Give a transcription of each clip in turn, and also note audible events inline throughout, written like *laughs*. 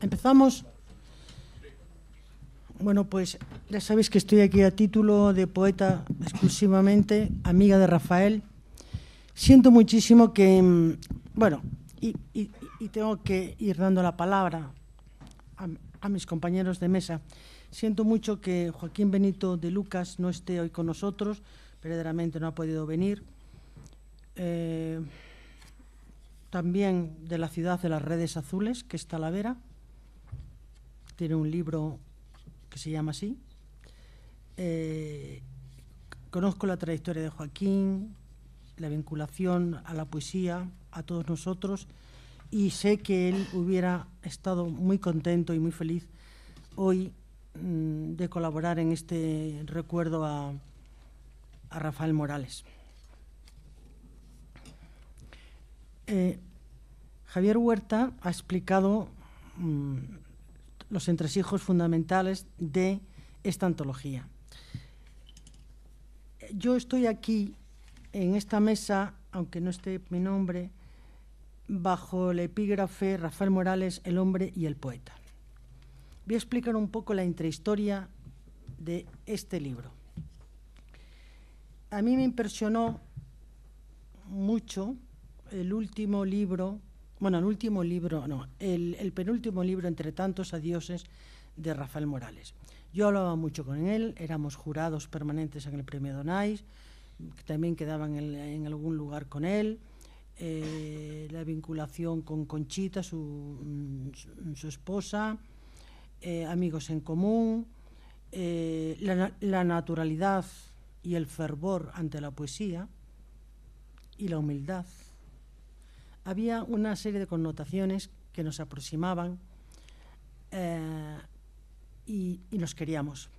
¿Empezamos? Bueno, pues ya sabéis que estoy aquí a título de poeta exclusivamente, amiga de Rafael. Siento muchísimo que, mm, bueno, y, tengo que ir dando la palabra a, mis compañeros de mesa. Siento mucho que Joaquín Benito de Lucas no esté hoy con nosotros, verdaderamente no ha podido venir. Eh, también de la ciudad de las redes azules, que es Talavera tiene un libro que se llama así. Eh, conozco la trayectoria de Joaquín, la vinculación a la poesía, a todos nosotros, y sé que él hubiera estado muy contento y muy feliz hoy mm, de colaborar en este recuerdo a, Rafael Morales. Eh, Javier Huerta ha explicado mm, los entresijos fundamentales de esta antología. Yo estoy aquí, en esta mesa, aunque no esté mi nombre, bajo el epígrafe Rafael Morales, el hombre y el poeta. Voy a explicar un poco la intrahistoria de este libro. A mí me impresionó mucho el último libro bueno, el último libro, no, el, penúltimo libro, Entre tantos adioses, de Rafael Morales. Yo hablaba mucho con él, éramos jurados permanentes en el premio Donais, también quedaban en, algún lugar con él. Eh, la vinculación con Conchita, su, mm, esposa, eh, amigos en común, eh, la, naturalidad y el fervor ante la poesía y la humildad había una serie de connotaciones que nos aproximaban eh, y, nos queríamos.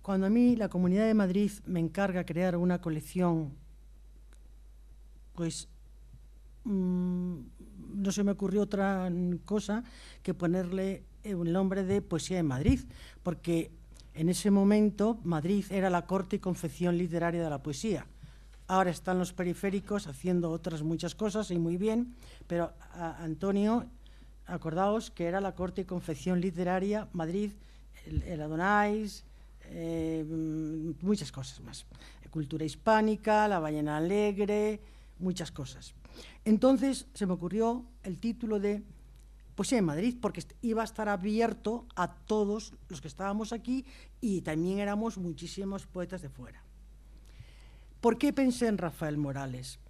Cuando a mí la Comunidad de Madrid me encarga crear una colección, pues mm, no se me ocurrió otra cosa que ponerle el nombre de Poesía de Madrid, porque en ese momento Madrid era la corte y confección literaria de la poesía. Ahora están los periféricos haciendo otras muchas cosas y muy bien, pero Antonio, acordaos que era la corte y confección literaria Madrid, el, Adonais, eh, muchas cosas más. Cultura hispánica, la ballena alegre, muchas cosas. Entonces se me ocurrió el título de Poesía en Madrid, porque iba a estar abierto a todos los que estábamos aquí y también éramos muchísimos poetas de fuera. ¿Por qué pensé en Rafael Morales?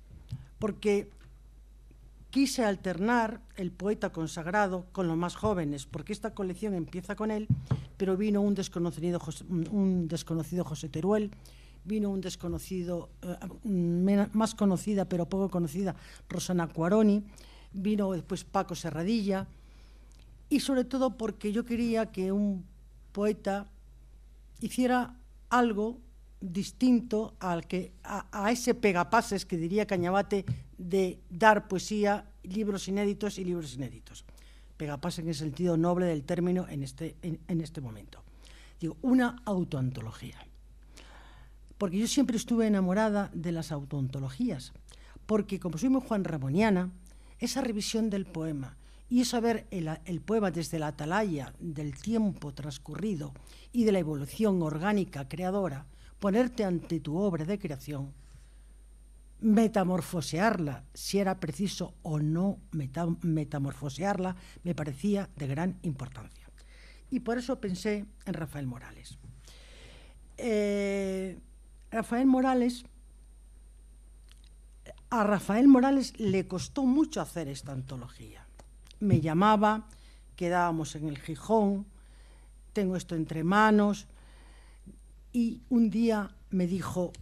Porque quise alternar el poeta consagrado con los más jóvenes, porque esta colección empieza con él, pero vino un desconocido José, un desconocido José Teruel, vino un desconocido, eh, más conocida pero poco conocida, Rosana Cuaroni, vino después Paco Serradilla, y sobre todo porque yo quería que un poeta hiciera algo distinto al que, a, ese pegapases que diría Cañabate de dar poesía, libros inéditos y libros inéditos. Pegapases en el sentido noble del término este, en este, momento. Digo, una autoantología. Porque yo siempre estuve enamorada de las autoantologías. Porque como soy muy Juan Ramoniana, esa revisión del poema y saber el, el poema desde la atalaya del tiempo transcurrido y de la evolución orgánica creadora, ponerte ante tu obra de creación, metamorfosearla, si era preciso o no metamorfosearla, me parecía de gran importancia. Y por eso pensé en Rafael Morales. Eh, Rafael Morales, a Rafael Morales le costó mucho hacer esta antología. Me llamaba, quedábamos en el Gijón, tengo esto entre manos, y un día me dijo,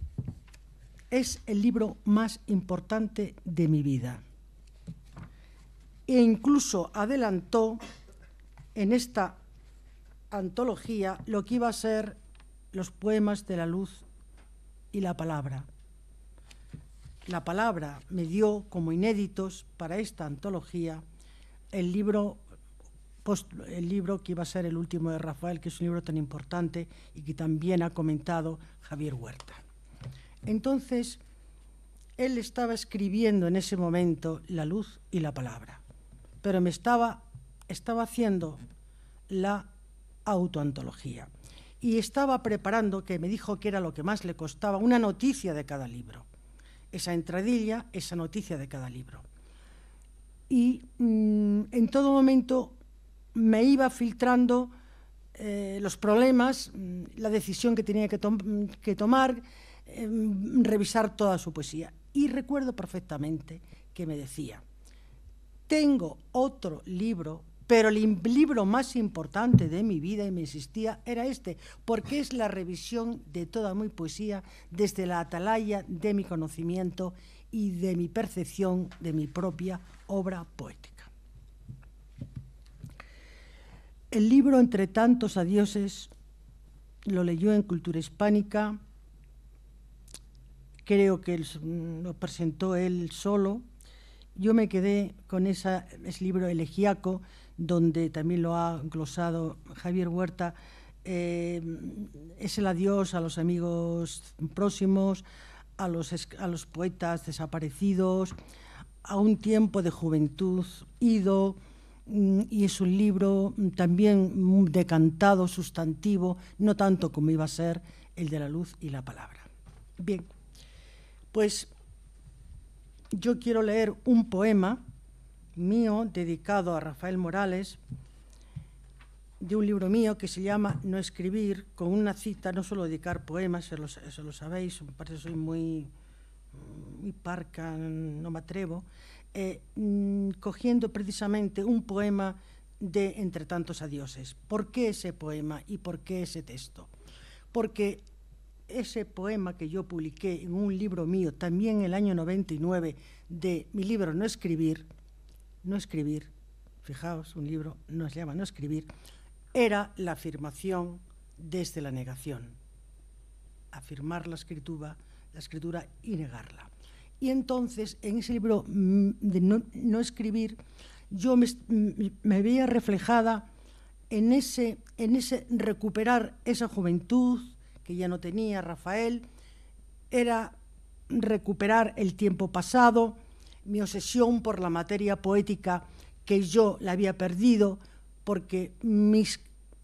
es el libro más importante de mi vida. E incluso adelantó en esta antología lo que iba a ser los poemas de la luz y la palabra. La palabra me dio como inéditos para esta antología el libro el libro que iba a ser el último de Rafael, que es un libro tan importante y que también ha comentado Javier Huerta. Entonces, él estaba escribiendo en ese momento la luz y la palabra, pero me estaba, estaba haciendo la autoantología y estaba preparando, que me dijo que era lo que más le costaba, una noticia de cada libro, esa entradilla, esa noticia de cada libro. Y mm, en todo momento me iba filtrando eh, los problemas, mm, la decisión que tenía que, tomar, em, revisar toda su poesía. Y recuerdo perfectamente que me decía, tengo otro libro, pero el libro más importante de mi vida, y me insistía, era este, porque es la revisión de toda mi poesía desde la atalaya de mi conocimiento y de mi percepción de mi propia obra poética. El libro Entre tantos adioses lo leyó en Cultura Hispánica, creo que mm, lo presentó él solo. Yo me quedé con ese libro elegíaco, donde también lo ha glosado Javier Huerta, eh, es el adiós a los amigos próximos, a a los poetas desaparecidos, a un tiempo de juventud ido, Mm, y es un libro mm, también mm, decantado, sustantivo, no tanto como iba a ser el de la luz y la palabra. Bien, pues yo quiero leer un poema mío dedicado a Rafael Morales, de un libro mío que se llama No escribir, con una cita, no solo dedicar poemas, eso lo, sabéis, me parece que soy muy, muy parca, no me atrevo, eh, mm, cogiendo precisamente un poema de Entre tantos adioses. ¿Por qué ese poema y por qué ese texto? Porque ese poema que yo publiqué en un libro mío, también en el año 99, de mi libro No escribir, no escribir, fijaos, un libro no se llama No escribir, era la afirmación desde la negación. Afirmar la escritura, la escritura y negarla. Y entonces, en ese libro mm, de no, escribir, yo me, mm, veía reflejada en ese recuperar esa juventud que ya no tenía Rafael, era recuperar el tiempo pasado, mi obsesión por la materia poética que yo la había perdido porque mis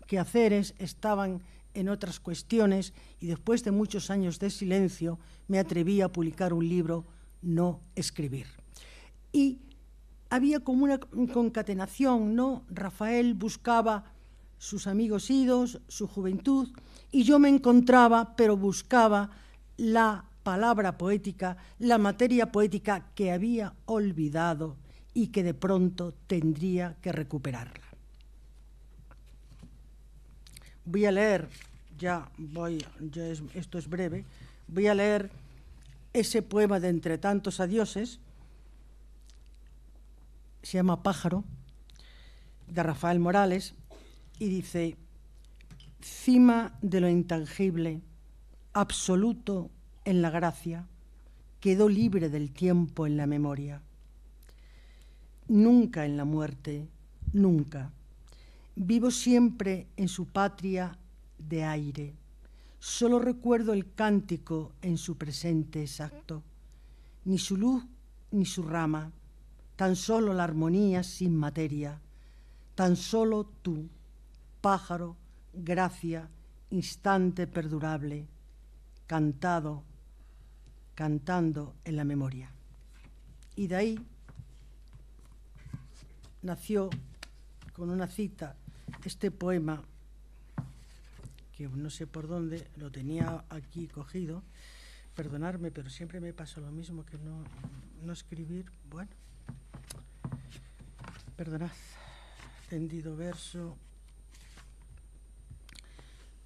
quehaceres estaban en otras cuestiones y después de muchos años de silencio me atreví a publicar un libro no escribir. Y había como una concatenación, ¿no? Rafael buscaba sus amigos idos, su juventud, y yo me encontraba, pero buscaba la palabra poética, la materia poética que había olvidado y que de pronto tendría que recuperarla. Voy a leer, ya voy, esto es breve, voy a leer ese poema de entre tantos adioses, se llama Pájaro, de Rafael Morales, y dice, cima de lo intangible, absoluto en la gracia, quedó libre del tiempo en la memoria. Nunca en la muerte, nunca. Vivo siempre en su patria de aire Solo recuerdo el cántico en su presente exacto, ni su luz ni su rama, tan solo la armonía sin materia, tan solo tú, pájaro, gracia, instante perdurable, cantado, cantando en la memoria. Y de ahí nació, con una cita, este poema no sé por dónde, lo tenía aquí cogido. Perdonarme, pero siempre me pasa lo mismo que no, no escribir. Bueno, perdonad. Tendido verso.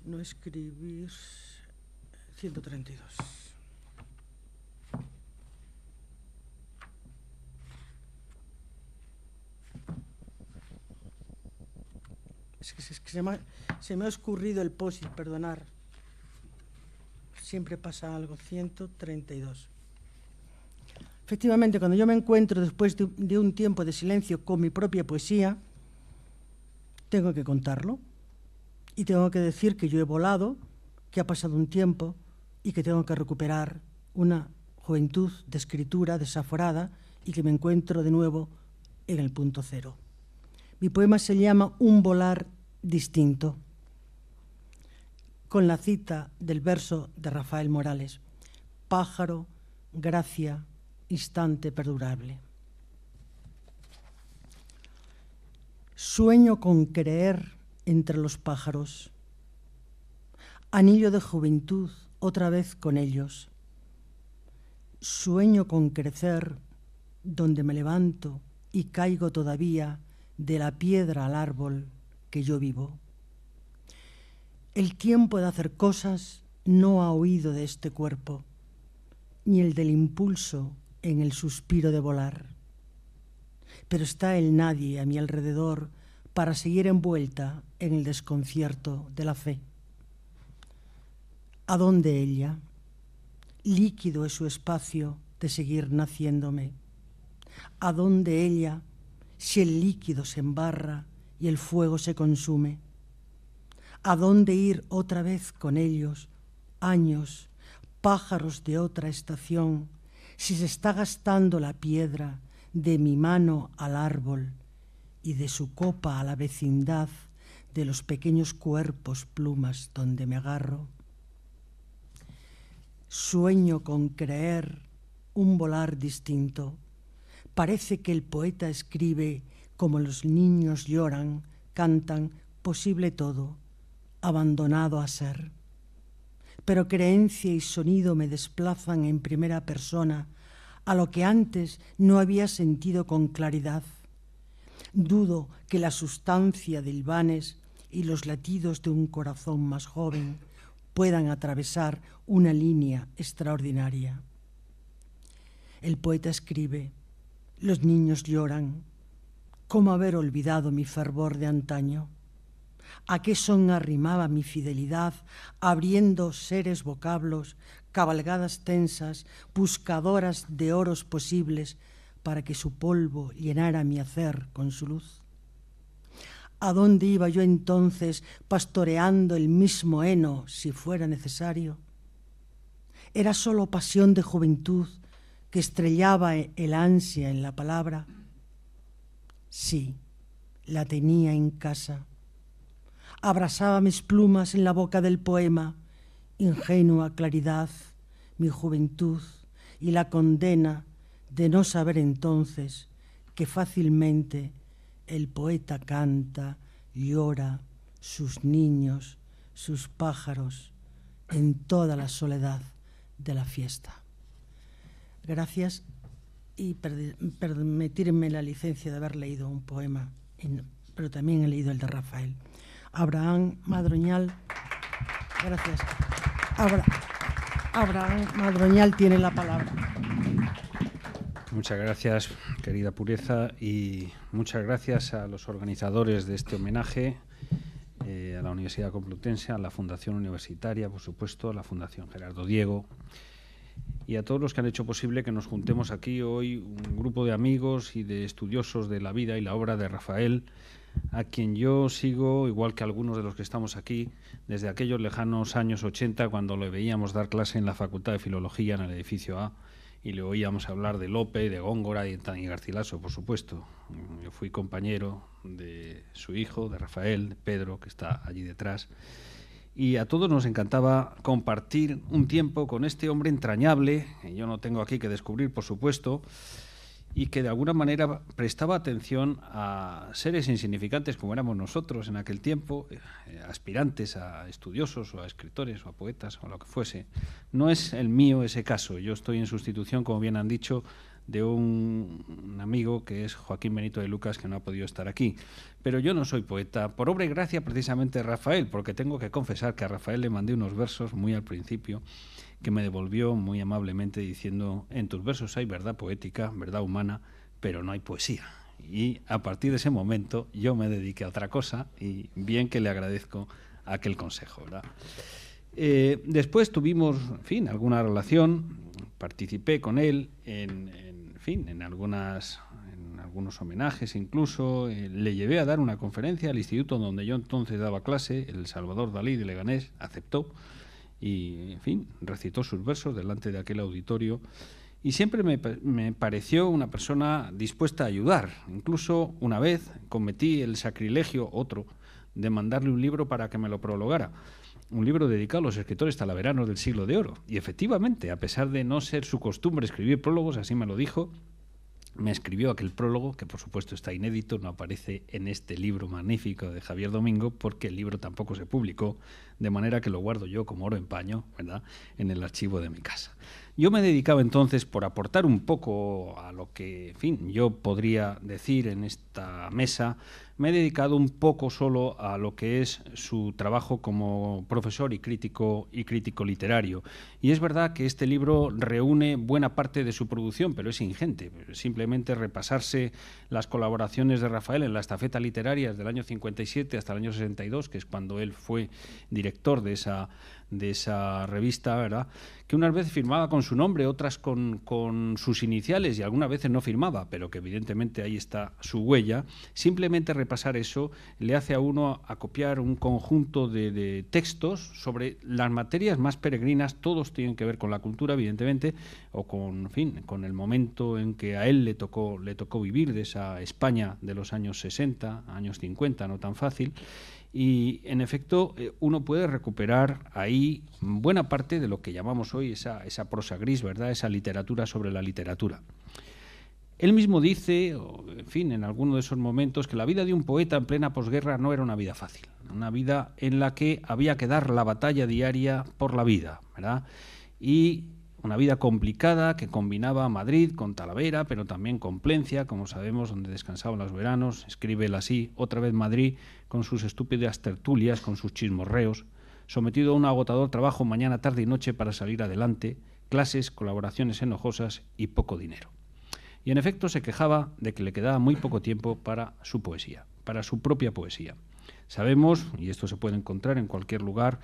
No escribir 132. es que, se llama se me ha escurrido el post perdonar. Siempre pasa algo. 132. Efectivamente, cuando yo me encuentro después de un tiempo de silencio con mi propia poesía, tengo que contarlo y tengo que decir que yo he volado, que ha pasado un tiempo y que tengo que recuperar una juventud de escritura desaforada y que me encuentro de nuevo en el punto cero. Mi poema se llama Un volar distinto con la cita del verso de Rafael Morales, pájaro, gracia, instante perdurable. Sueño con creer entre los pájaros, anillo de juventud otra vez con ellos, sueño con crecer donde me levanto y caigo todavía de la piedra al árbol que yo vivo. El tiempo de hacer cosas no ha oído de este cuerpo, ni el del impulso en el suspiro de volar. Pero está el nadie a mi alrededor para seguir envuelta en el desconcierto de la fe. ¿A dónde ella? Líquido es su espacio de seguir naciéndome. ¿A dónde ella si el líquido se embarra y el fuego se consume? a dónde ir otra vez con ellos, años, pájaros de otra estación, si se está gastando la piedra de mi mano al árbol y de su copa a la vecindad de los pequeños cuerpos plumas donde me agarro. Sueño con creer un volar distinto. Parece que el poeta escribe como los niños lloran, cantan, posible todo abandonado a ser. Pero creencia y sonido me desplazan en primera persona a lo que antes no había sentido con claridad. Dudo que la sustancia de ilvanes y los latidos de un corazón más joven puedan atravesar una línea extraordinaria. El poeta escribe, los niños lloran, ¿cómo haber olvidado mi fervor de antaño? a qué son arrimaba mi fidelidad, abriendo seres vocablos, cabalgadas tensas, buscadoras de oros posibles, para que su polvo llenara mi hacer con su luz. ¿A dónde iba yo entonces pastoreando el mismo heno, si fuera necesario? Era solo pasión de juventud que estrellaba el ansia en la palabra. Sí, la tenía en casa abrazaba mis plumas en la boca del poema, ingenua claridad, mi juventud y la condena de no saber entonces que fácilmente el poeta canta, llora, sus niños, sus pájaros, en toda la soledad de la fiesta. Gracias y permitirme la licencia de haber leído un poema, pero también he leído el de Rafael. Abraham Madroñal. Gracias. Abraham Madroñal tiene la palabra. Muchas gracias, querida Pureza, y muchas gracias a los organizadores de este homenaje, eh, a la Universidad Complutense, a la Fundación Universitaria, por supuesto, a la Fundación Gerardo Diego, y a todos los que han hecho posible que nos juntemos aquí hoy un grupo de amigos y de estudiosos de la vida y la obra de Rafael a quien yo sigo, igual que algunos de los que estamos aquí, desde aquellos lejanos años 80 cuando le veíamos dar clase en la Facultad de Filología en el edificio A y le oíamos hablar de Lope, de Góngora y de Garcilaso, por supuesto. Yo fui compañero de su hijo, de Rafael, de Pedro, que está allí detrás. Y a todos nos encantaba compartir un tiempo con este hombre entrañable, yo no tengo aquí que descubrir, por supuesto, y que de alguna manera prestaba atención a seres insignificantes como éramos nosotros en aquel tiempo, eh, aspirantes a estudiosos o a escritores o a poetas o lo que fuese. No es el mío ese caso, yo estoy en sustitución, como bien han dicho, de un, amigo que es Joaquín Benito de Lucas, que no ha podido estar aquí pero yo no soy poeta. Por obra y gracia, precisamente Rafael, porque tengo que confesar que a Rafael le mandé unos versos muy al principio que me devolvió muy amablemente diciendo, en tus versos hay verdad poética, verdad humana, pero no hay poesía. Y a partir de ese momento yo me dediqué a otra cosa y bien que le agradezco aquel consejo. Eh, después tuvimos, en fin, alguna relación, participé con él en, en fin, en algunas algunos homenajes incluso. Eh, le llevé a dar una conferencia al instituto donde yo entonces daba clase, el Salvador Dalí de Leganés aceptó y, en fin, recitó sus versos delante de aquel auditorio. Y siempre me, me pareció una persona dispuesta a ayudar. Incluso una vez cometí el sacrilegio, otro, de mandarle un libro para que me lo prologara un libro dedicado a los escritores talaveranos del siglo de oro. Y efectivamente, a pesar de no ser su costumbre escribir prólogos, así me lo dijo, me escribió aquel prólogo, que por supuesto está inédito, no aparece en este libro magnífico de Javier Domingo, porque el libro tampoco se publicó, de manera que lo guardo yo como oro en paño, ¿verdad?, en el archivo de mi casa. Yo me dedicado entonces, por aportar un poco a lo que, fin, yo podría decir en esta mesa, me he dedicado un poco solo a lo que es su trabajo como profesor y crítico y crítico literario. Y es verdad que este libro reúne buena parte de su producción, pero es ingente. Simplemente repasarse las colaboraciones de Rafael en la estafeta literaria del año 57 hasta el año 62, que es cuando él fue director de esa de esa revista, ¿verdad? Que unas veces firmaba con su nombre, otras con, sus iniciales y algunas veces no firmaba, pero que evidentemente ahí está su huella. Simplemente repasar eso le hace a uno acopiar un conjunto de, textos sobre las materias más peregrinas, todos tienen que ver con la cultura, evidentemente, o con, fin, con el momento en que a él le tocó, le tocó vivir de esa España de los años 60, años 50, no tan fácil. Y en efecto, eh, uno puede recuperar ahí buena parte de lo que llamamos hoy esa, prosa gris, ¿verdad? Esa literatura sobre la literatura. Él mismo dice, en fin, en alguno de esos momentos, que la vida de un poeta en plena posguerra no era una vida fácil, una vida en la que había que dar la batalla diaria por la vida, ¿verdad? Y una vida complicada que combinaba Madrid con Talavera, pero también con Plencia, como sabemos, donde descansaban los veranos. Escribe él así, otra vez Madrid, con sus estúpidas tertulias, con sus chismorreos, sometido a un agotador trabajo mañana, tarde y noche para salir adelante, clases, colaboraciones enojosas y poco dinero. Y en efecto se quejaba de que le quedaba muy poco tiempo para su poesía, para su propia poesía. Sabemos, y esto se puede encontrar en cualquier lugar,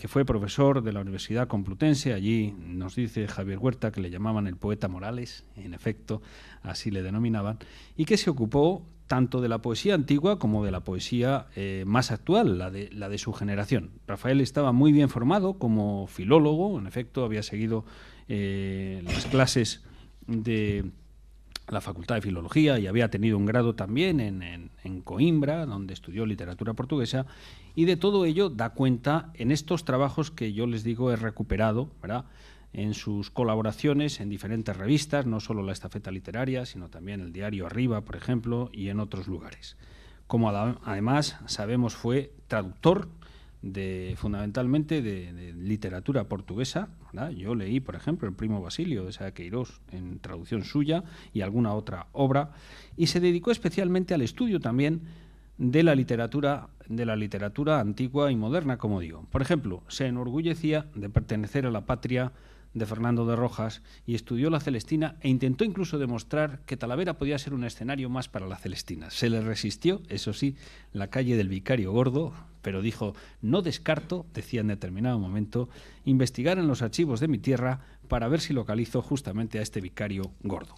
que fue profesor de la Universidad Complutense. Allí nos dice Javier Huerta que le llamaban el poeta Morales, en efecto, así le denominaban, y que se ocupó tanto de la poesía antigua como de la poesía eh, más actual, la de, la de su generación. Rafael estaba muy bien formado como filólogo, en efecto, había seguido eh, las clases de la Facultad de Filología y había tenido un grado también en, en, Coimbra, donde estudió literatura portuguesa, y de todo ello da cuenta en estos trabajos que yo les digo he recuperado, en sus colaboraciones en diferentes revistas, no solo la Estafeta Literaria, sino también el diario Arriba, por ejemplo, y en otros lugares. Como además sabemos fue traductor de fundamentalmente de, literatura portuguesa. Yo leí, por ejemplo, El Primo Basilio de Saqueiros en traducción suya y alguna otra obra, y se dedicó especialmente al estudio también de la literatura de la literatura antigua y moderna, como digo. Por ejemplo, se enorgullecía de pertenecer a la patria de Fernando de Rojas y estudió la Celestina e intentó incluso demostrar que Talavera podía ser un escenario más para la Celestina. Se le resistió, eso sí, la calle del Vicario Gordo, pero dijo, no descarto, decía en determinado momento, investigar en los archivos de mi tierra para ver si localizo justamente a este Vicario Gordo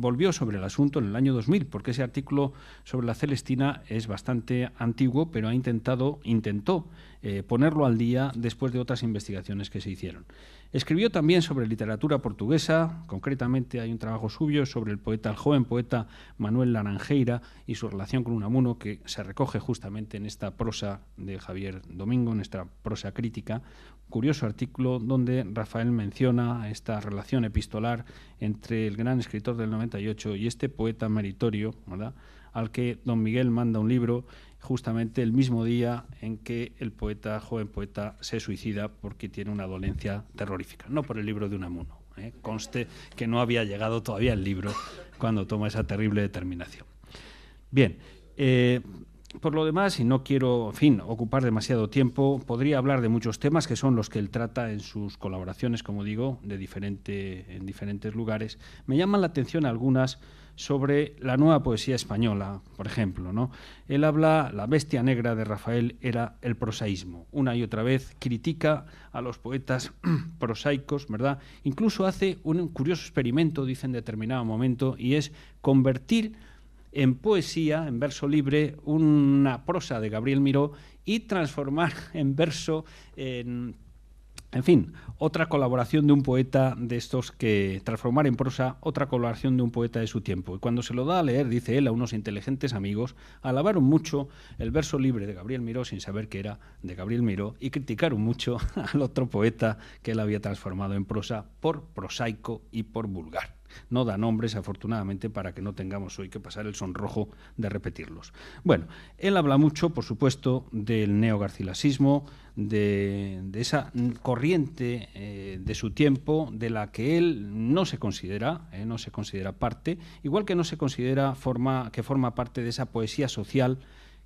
volvió sobre el asunto en el año 2000, porque ese artículo sobre la Celestina es bastante antiguo, pero ha intentado, intentó eh, ponerlo al día después de otras investigaciones que se hicieron. Escribió también sobre literatura portuguesa, concretamente hay un trabajo suyo sobre el poeta, el joven poeta Manuel Laranjeira y su relación con Unamuno, que se recoge justamente en esta prosa de Javier Domingo, en esta prosa crítica, curioso artículo donde Rafael menciona esta relación epistolar entre el gran escritor del 98 y este poeta meritorio, al que don Miguel manda un libro justamente el mismo día en que el poeta, joven poeta, se suicida porque tiene una dolencia terrorífica, no por el libro de Unamuno. amuno, ¿eh? Conste que no había llegado todavía el libro cuando toma esa terrible determinación. Bien, eh, por lo demás, y no quiero, fin, ocupar demasiado tiempo, podría hablar de muchos temas que son los que él trata en sus colaboraciones, como digo, de diferente, en diferentes lugares. Me llaman la atención algunas sobre la nueva poesía española, por ejemplo. ¿no? Él habla, la bestia negra de Rafael era el prosaísmo. Una y otra vez critica a los poetas *clears throat* prosaicos, ¿verdad? Incluso hace un curioso experimento, dice en determinado momento, y es convertir en poesía, en verso libre, una prosa de Gabriel Miró y transformar *laughs* en verso, en, fin, otra colaboración de un poeta de estos que transformar en prosa otra colaboración de un poeta de su tiempo. Y cuando se lo da a leer, dice él a unos inteligentes amigos, alabaron mucho el verso libre de Gabriel Miró sin saber que era de Gabriel Miró y criticaron mucho *laughs* al otro poeta que él había transformado en prosa por prosaico y por vulgar. No da nombres, afortunadamente, para que no tengamos hoy que pasar el sonrojo de repetirlos. Bueno, él habla mucho, por supuesto, del neogarcilasismo, de, esa corriente eh, de su tiempo de la que él no se considera, eh, no se considera parte, igual que no se considera forma, que forma parte de esa poesía social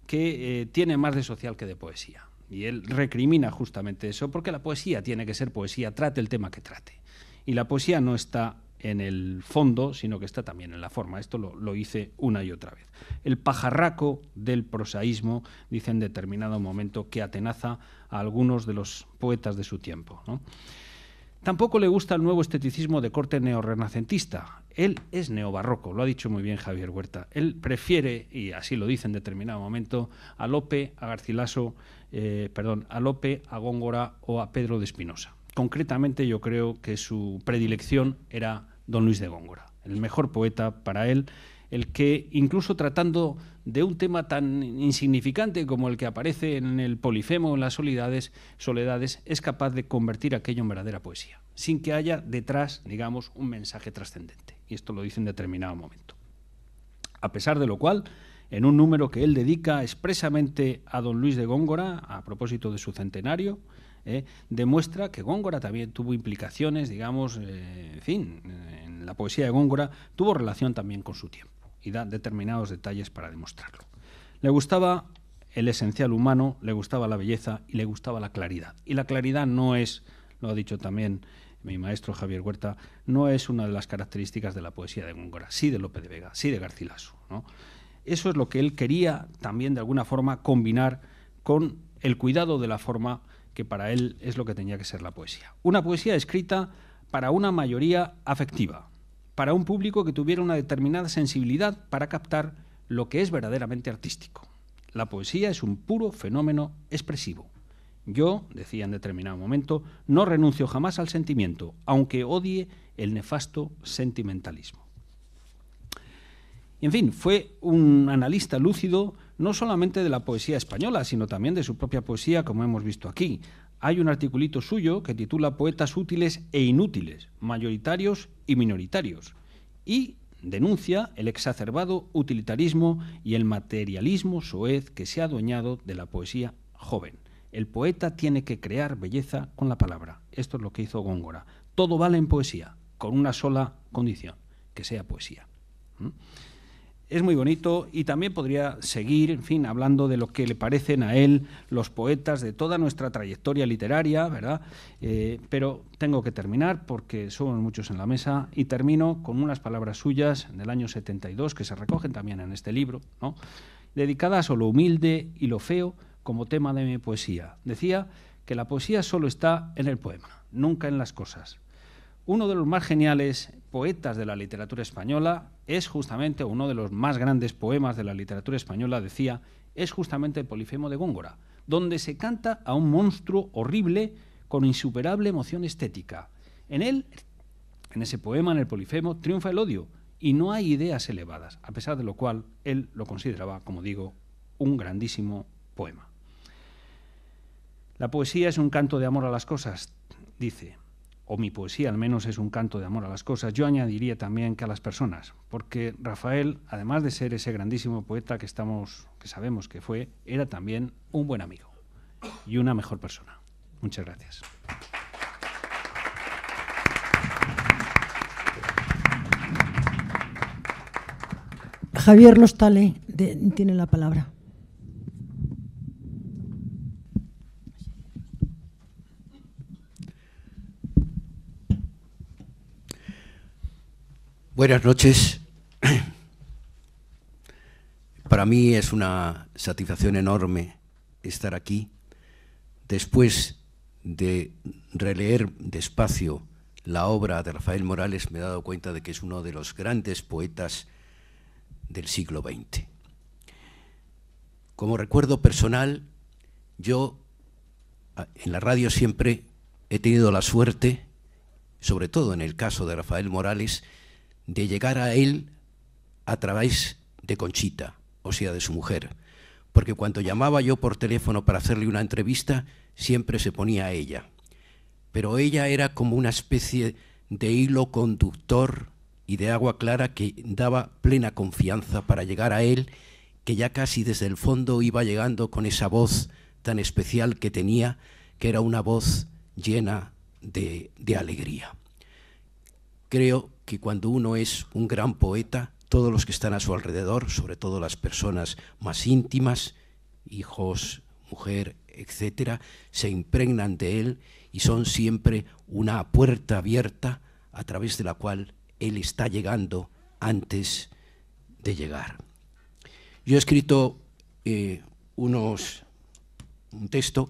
que eh, tiene más de social que de poesía. Y él recrimina justamente eso, porque la poesía tiene que ser poesía, trate el tema que trate. Y la poesía no está en el fondo, sino que está también en la forma. Esto lo, hice una y otra vez. El pajarraco del prosaísmo dice en determinado momento que atenaza a algunos de los poetas de su tiempo. Tampoco le gusta el nuevo esteticismo de corte neorrenacentista. Él es neobarroco, lo ha dicho muy bien Javier Huerta. Él prefiere, y así lo dice en determinado momento, a Lope, a Garcilaso, eh, perdón, a Lope, a Góngora o a Pedro de Espinosa. Concretamente yo creo que su predilección era don Luis de Góngora, el mejor poeta para él, el que incluso tratando de un tema tan insignificante como el que aparece en el Polifemo, en las soledades, es capaz de convertir aquello en verdadera poesía, sin que haya detrás, digamos, un mensaje trascendente. Y esto lo dice en determinado momento. A pesar de lo cual, en un número que él dedica expresamente a don Luis de Góngora, a propósito de su centenario, ¿eh? demuestra que Góngora también tuvo implicaciones, digamos, eh, en fin, en la poesía de Góngora tuvo relación también con su tiempo y da determinados detalles para demostrarlo. Le gustaba el esencial humano, le gustaba la belleza y le gustaba la claridad. Y la claridad no es, lo ha dicho también mi maestro Javier Huerta, no es una de las características de la poesía de Góngora, sí de Lope de Vega, sí de Garcilaso. Eso es lo que él quería también de alguna forma combinar con el cuidado de la forma que para él es lo que tenía que ser la poesía. Una poesía escrita para una mayoría afectiva, para un público que tuviera una determinada sensibilidad para captar lo que es verdaderamente artístico. La poesía es un puro fenómeno expresivo. Yo, decía en determinado momento, no renuncio jamás al sentimiento, aunque odie el nefasto sentimentalismo. En fin, fue un analista lúcido no solamente de la poesía española, sino también de su propia poesía, como hemos visto aquí. Hay un articulito suyo que titula Poetas útiles e inútiles, mayoritarios y minoritarios, y denuncia el exacerbado utilitarismo y el materialismo soez que se ha adueñado de la poesía joven. El poeta tiene que crear belleza con la palabra. Esto es lo que hizo Góngora. Todo vale en poesía, con una sola condición, que sea poesía. ¿Mm? es muy bonito y también podría seguir, en fin, hablando de lo que le parecen a él los poetas de toda nuestra trayectoria literaria, ¿verdad? Eh, pero tengo que terminar porque somos muchos en la mesa y termino con unas palabras suyas del año 72 que se recogen también en este libro, ¿no? Dedicadas a lo humilde y lo feo como tema de mi poesía. Decía que la poesía solo está en el poema, nunca en las cosas. Uno de los más geniales poetas de la literatura española, es justamente uno de los más grandes poemas de la literatura española, decía, es justamente el Polifemo de Góngora, donde se canta a un monstruo horrible con insuperable emoción estética. En él, en ese poema, en el Polifemo, triunfa el odio y no hay ideas elevadas, a pesar de lo cual él lo consideraba, como digo, un grandísimo poema. La poesía es un canto de amor a las cosas, dice o mi poesía al menos es un canto de amor a las cosas, yo añadiría también que a las personas, porque Rafael, además de ser ese grandísimo poeta que estamos que sabemos que fue, era también un buen amigo y una mejor persona. Muchas gracias. Javier Lostale tiene la palabra. Buenas noches. Para mí es una satisfacción enorme estar aquí después de releer despacio la obra de Rafael Morales me he dado cuenta de que es uno de los grandes poetas del siglo XX. Como recuerdo personal, yo en la radio siempre he tenido la suerte, sobre todo en el caso de Rafael Morales, de llegar a él a través de Conchita, o sea, de su mujer, porque cuando llamaba yo por teléfono para hacerle una entrevista, siempre se ponía a ella. Pero ella era como una especie de hilo conductor y de agua clara que daba plena confianza para llegar a él, que ya casi desde el fondo iba llegando con esa voz tan especial que tenía, que era una voz llena de, de alegría. Creo que cuando uno es un gran poeta, todos los que están a su alrededor, sobre todo las personas más íntimas, hijos, mujer, etcétera, se impregnan de él y son siempre una puerta abierta a través de la cual él está llegando antes de llegar. Yo he escrito eh, unos, un texto,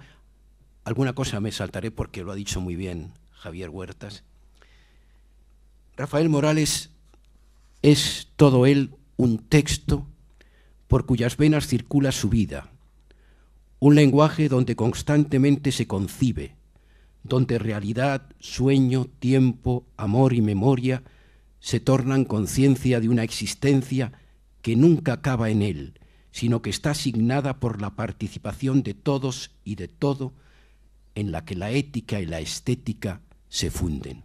alguna cosa me saltaré porque lo ha dicho muy bien Javier Huertas, Rafael Morales es todo él un texto por cuyas venas circula su vida, un lenguaje donde constantemente se concibe, donde realidad, sueño, tiempo, amor y memoria se tornan conciencia de una existencia que nunca acaba en él, sino que está asignada por la participación de todos y de todo, en la que la ética y la estética se funden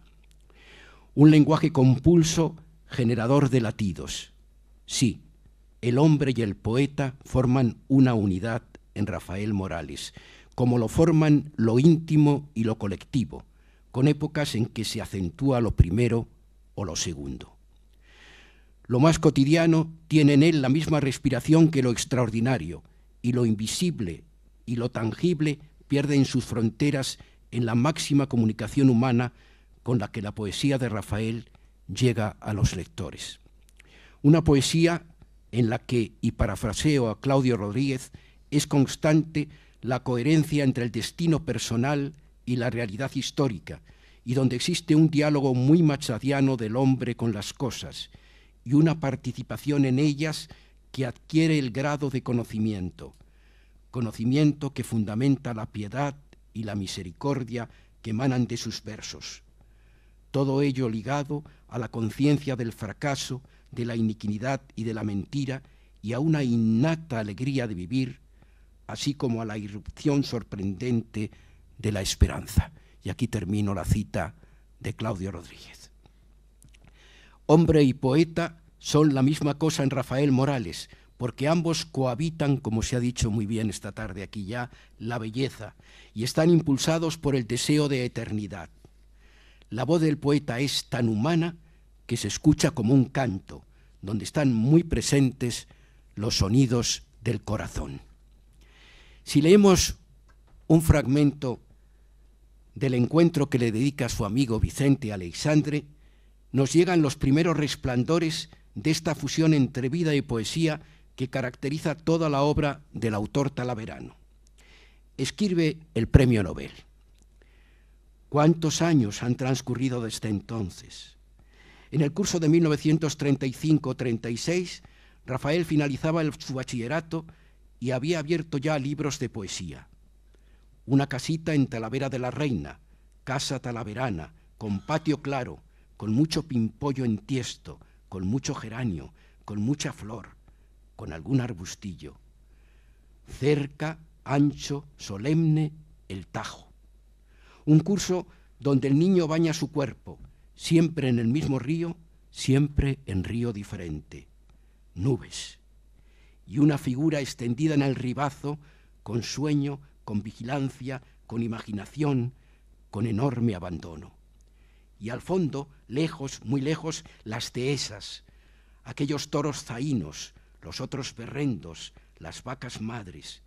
un lenguaje compulso generador de latidos. Sí, el hombre y el poeta forman una unidad en Rafael Morales, como lo forman lo íntimo y lo colectivo, con épocas en que se acentúa lo primero o lo segundo. Lo más cotidiano tiene en él la misma respiración que lo extraordinario, y lo invisible y lo tangible pierden sus fronteras en la máxima comunicación humana con la que la poesía de Rafael llega a los lectores. Una poesía en la que, y parafraseo a Claudio Rodríguez, es constante la coherencia entre el destino personal y la realidad histórica, y donde existe un diálogo muy machadiano del hombre con las cosas, y una participación en ellas que adquiere el grado de conocimiento, conocimiento que fundamenta la piedad y la misericordia que emanan de sus versos todo ello ligado a la conciencia del fracaso, de la iniquidad y de la mentira, y a una innata alegría de vivir, así como a la irrupción sorprendente de la esperanza. Y aquí termino la cita de Claudio Rodríguez. Hombre y poeta son la misma cosa en Rafael Morales, porque ambos cohabitan, como se ha dicho muy bien esta tarde aquí ya, la belleza, y están impulsados por el deseo de eternidad. La voz del poeta es tan humana que se escucha como un canto, donde están muy presentes los sonidos del corazón. Si leemos un fragmento del encuentro que le dedica su amigo Vicente Alexandre, nos llegan los primeros resplandores de esta fusión entre vida y poesía que caracteriza toda la obra del autor talaverano. Escribe el premio Nobel. ¿Cuántos años han transcurrido desde entonces? En el curso de 1935-36, Rafael finalizaba el, su bachillerato y había abierto ya libros de poesía. Una casita en Talavera de la Reina, casa talaverana, con patio claro, con mucho pimpollo en tiesto, con mucho geranio, con mucha flor, con algún arbustillo. Cerca, ancho, solemne, el Tajo. Un curso donde el niño baña su cuerpo, siempre en el mismo río, siempre en río diferente. Nubes. Y una figura extendida en el ribazo, con sueño, con vigilancia, con imaginación, con enorme abandono. Y al fondo, lejos, muy lejos, las dehesas, aquellos toros zaínos, los otros berrendos, las vacas madres,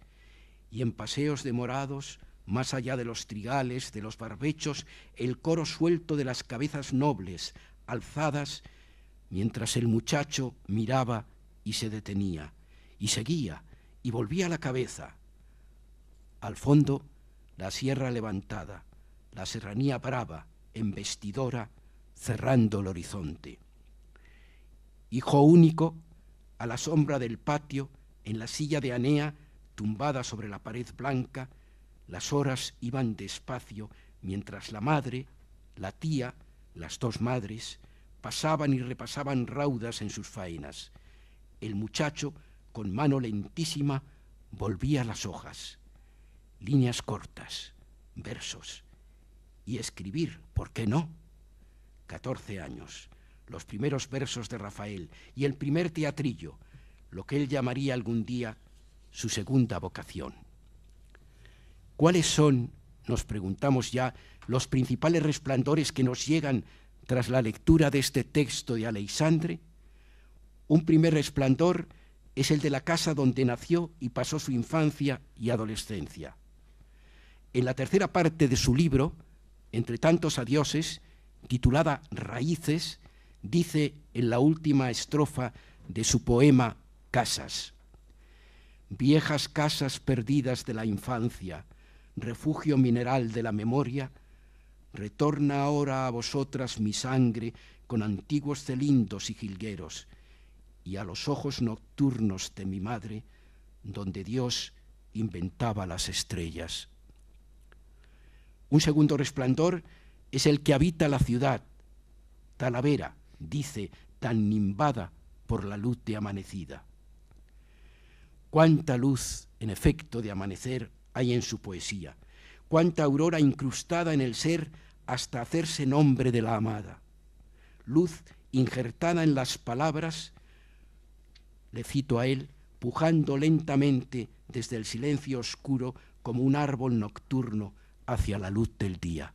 y en paseos demorados, más allá de los trigales, de los barbechos, el coro suelto de las cabezas nobles, alzadas, mientras el muchacho miraba y se detenía, y seguía, y volvía la cabeza. Al fondo, la sierra levantada, la serranía brava, embestidora, cerrando el horizonte. Hijo único, a la sombra del patio, en la silla de Anea, tumbada sobre la pared blanca, las horas iban despacio mientras la madre, la tía, las dos madres, pasaban y repasaban raudas en sus faenas. El muchacho, con mano lentísima, volvía las hojas. Líneas cortas, versos. Y escribir, ¿por qué no? Catorce años, los primeros versos de Rafael y el primer teatrillo, lo que él llamaría algún día su segunda vocación. ¿Cuáles son, nos preguntamos ya, los principales resplandores que nos llegan tras la lectura de este texto de Aleixandre? Un primer resplandor es el de la casa donde nació y pasó su infancia y adolescencia. En la tercera parte de su libro, Entre tantos adioses, titulada Raíces, dice en la última estrofa de su poema Casas, Viejas casas perdidas de la infancia, refugio mineral de la memoria, retorna ahora a vosotras mi sangre con antiguos celindos y jilgueros, y a los ojos nocturnos de mi madre, donde Dios inventaba las estrellas. Un segundo resplandor es el que habita la ciudad, Talavera, dice, tan nimbada por la luz de amanecida. Cuánta luz, en efecto, de amanecer hay en su poesía, cuánta aurora incrustada en el ser hasta hacerse nombre de la amada. Luz injertada en las palabras, le cito a él, pujando lentamente desde el silencio oscuro como un árbol nocturno hacia la luz del día.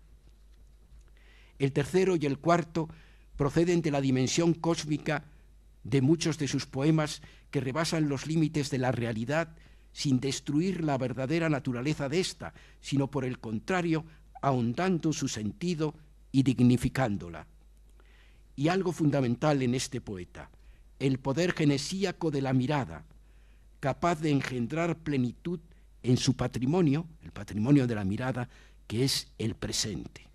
El tercero y el cuarto proceden de la dimensión cósmica de muchos de sus poemas que rebasan los límites de la realidad sin destruir la verdadera naturaleza de ésta, sino por el contrario, ahondando su sentido y dignificándola. Y algo fundamental en este poeta, el poder genesíaco de la mirada, capaz de engendrar plenitud en su patrimonio, el patrimonio de la mirada, que es el presente.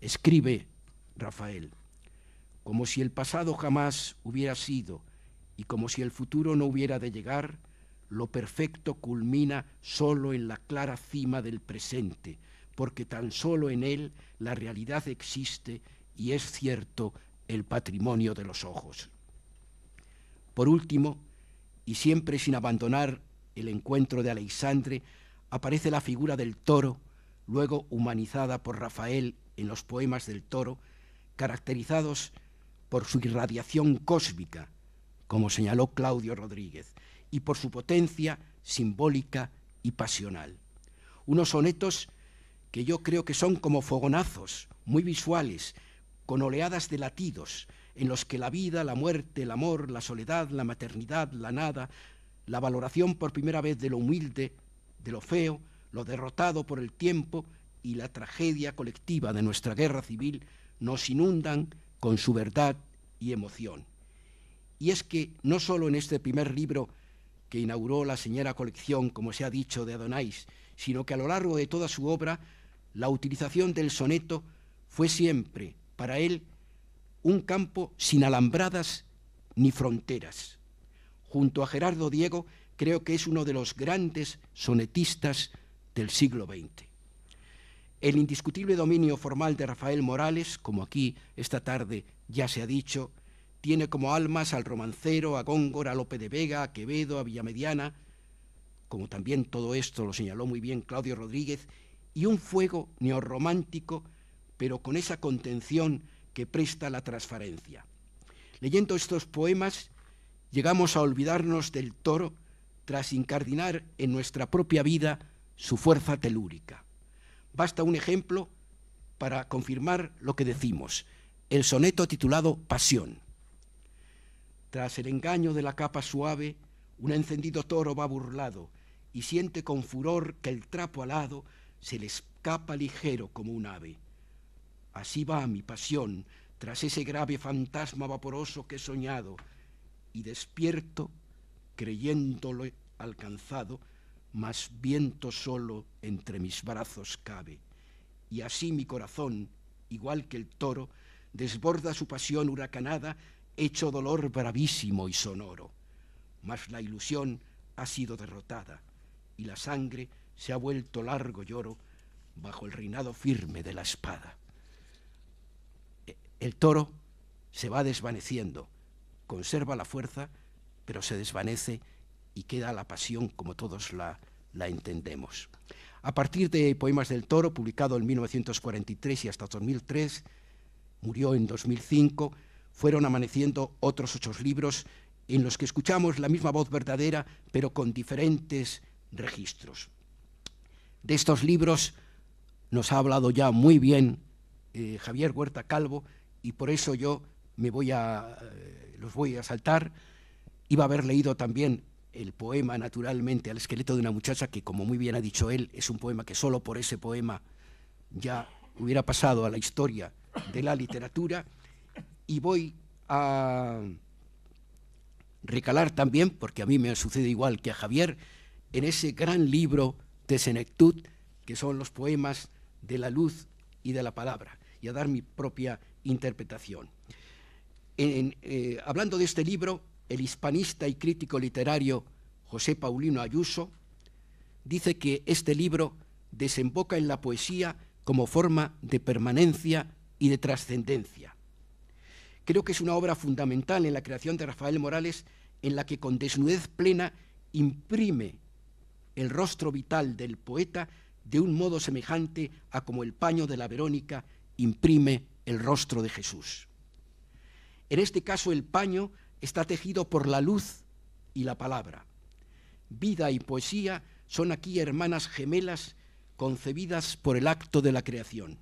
Escribe Rafael, como si el pasado jamás hubiera sido y como si el futuro no hubiera de llegar, lo perfecto culmina solo en la clara cima del presente, porque tan solo en él la realidad existe y es cierto el patrimonio de los ojos. Por último, y siempre sin abandonar el encuentro de Alexandre, aparece la figura del toro, luego humanizada por Rafael en los poemas del toro, caracterizados por su irradiación cósmica, como señaló Claudio Rodríguez, y por su potencia simbólica y pasional. Unos sonetos que yo creo que son como fogonazos, muy visuales, con oleadas de latidos, en los que la vida, la muerte, el amor, la soledad, la maternidad, la nada, la valoración por primera vez de lo humilde, de lo feo, lo derrotado por el tiempo y la tragedia colectiva de nuestra guerra civil nos inundan con su verdad y emoción. Y es que no solo en este primer libro que inauguró la señora colección, como se ha dicho, de Adonais, sino que a lo largo de toda su obra la utilización del soneto fue siempre, para él, un campo sin alambradas ni fronteras. Junto a Gerardo Diego, creo que es uno de los grandes sonetistas del siglo XX. El indiscutible dominio formal de Rafael Morales, como aquí esta tarde ya se ha dicho, tiene como almas al romancero, a Góngora, a Lope de Vega, a Quevedo, a Villamediana, como también todo esto lo señaló muy bien Claudio Rodríguez, y un fuego neorromántico, pero con esa contención que presta la transparencia. Leyendo estos poemas, llegamos a olvidarnos del toro tras incardinar en nuestra propia vida su fuerza telúrica. Basta un ejemplo para confirmar lo que decimos, el soneto titulado Pasión. Tras el engaño de la capa suave, un encendido toro va burlado y siente con furor que el trapo alado se le escapa ligero como un ave. Así va mi pasión tras ese grave fantasma vaporoso que he soñado y despierto creyéndolo alcanzado, mas viento solo entre mis brazos cabe. Y así mi corazón, igual que el toro, desborda su pasión huracanada hecho dolor bravísimo y sonoro. Mas la ilusión ha sido derrotada y la sangre se ha vuelto largo lloro bajo el reinado firme de la espada. E, el toro se va desvaneciendo, conserva la fuerza, pero se desvanece y queda la pasión como todos la, entendemos. A partir de Poemas del Toro, publicado en 1943 y hasta 2003, murió en 2005, fueron amaneciendo otros ocho libros en los que escuchamos la misma voz verdadera, pero con diferentes registros. De estos libros nos ha hablado ya muy bien eh, Javier Huerta Calvo y por eso yo me voy a, eh, los voy a saltar. Iba a haber leído también el poema, naturalmente, al esqueleto de una muchacha, que como muy bien ha dicho él, es un poema que solo por ese poema ya hubiera pasado a la historia de la literatura y voy a recalar también, porque a mí me sucede igual que a Javier, en ese gran libro de senectud que son los poemas de la luz y de la palabra, y a dar mi propia interpretación. Eh, hablando de este libro, el hispanista y crítico literario José Paulino Ayuso dice que este libro desemboca en la poesía como forma de permanencia y de trascendencia Creo que es una obra fundamental en la creación de Rafael Morales, en la que con desnudez plena imprime el rostro vital del poeta de un modo semejante a como el paño de la Verónica imprime el rostro de Jesús. En este caso el paño está tejido por la luz y la palabra. Vida y poesía son aquí hermanas gemelas concebidas por el acto de la creación.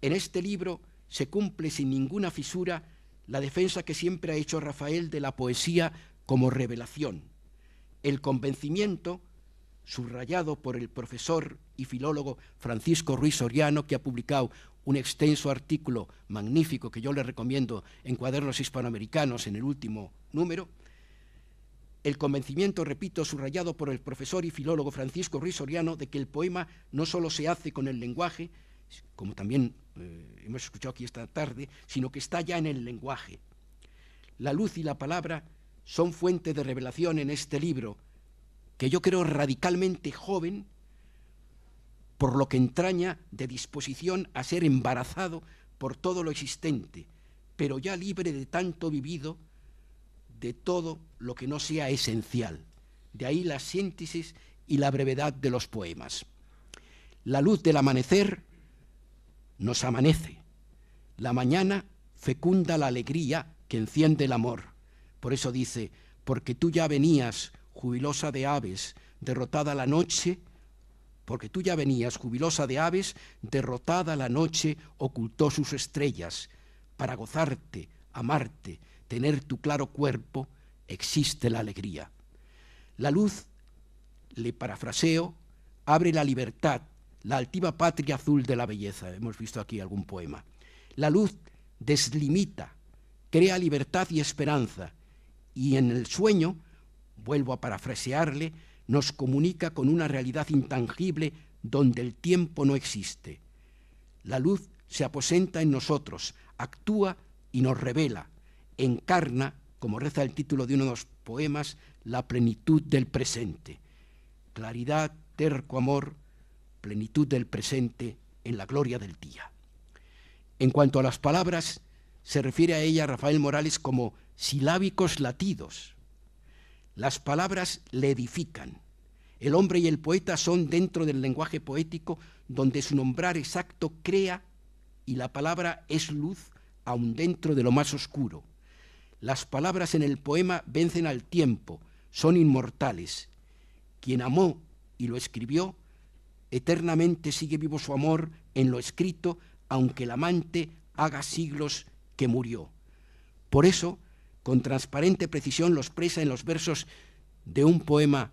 En este libro se cumple sin ninguna fisura la defensa que siempre ha hecho Rafael de la poesía como revelación. El convencimiento, subrayado por el profesor y filólogo Francisco Ruiz Soriano, que ha publicado un extenso artículo magnífico que yo le recomiendo en Cuadernos Hispanoamericanos en el último número, el convencimiento, repito, subrayado por el profesor y filólogo Francisco Ruiz Soriano, de que el poema no solo se hace con el lenguaje, como también eh, hemos escuchado aquí esta tarde, sino que está ya en el lenguaje. La luz y la palabra son fuente de revelación en este libro, que yo creo radicalmente joven, por lo que entraña de disposición a ser embarazado por todo lo existente, pero ya libre de tanto vivido, de todo lo que no sea esencial. De ahí la síntesis y la brevedad de los poemas. La luz del amanecer nos amanece. La mañana fecunda la alegría que enciende el amor. Por eso dice, porque tú ya venías, jubilosa de aves, derrotada la noche, porque tú ya venías, jubilosa de aves, derrotada la noche, ocultó sus estrellas. Para gozarte, amarte, tener tu claro cuerpo, existe la alegría. La luz, le parafraseo, abre la libertad, la altiva patria azul de la belleza, hemos visto aquí algún poema. La luz deslimita, crea libertad y esperanza, y en el sueño, vuelvo a parafrasearle, nos comunica con una realidad intangible donde el tiempo no existe. La luz se aposenta en nosotros, actúa y nos revela, encarna, como reza el título de uno de los poemas, la plenitud del presente. Claridad, terco amor, plenitud del presente en la gloria del día. En cuanto a las palabras, se refiere a ella Rafael Morales como silábicos latidos. Las palabras le edifican. El hombre y el poeta son dentro del lenguaje poético donde su nombrar exacto crea y la palabra es luz aún dentro de lo más oscuro. Las palabras en el poema vencen al tiempo, son inmortales. Quien amó y lo escribió Eternamente sigue vivo su amor en lo escrito, aunque el amante haga siglos que murió. Por eso, con transparente precisión lo expresa en los versos de un poema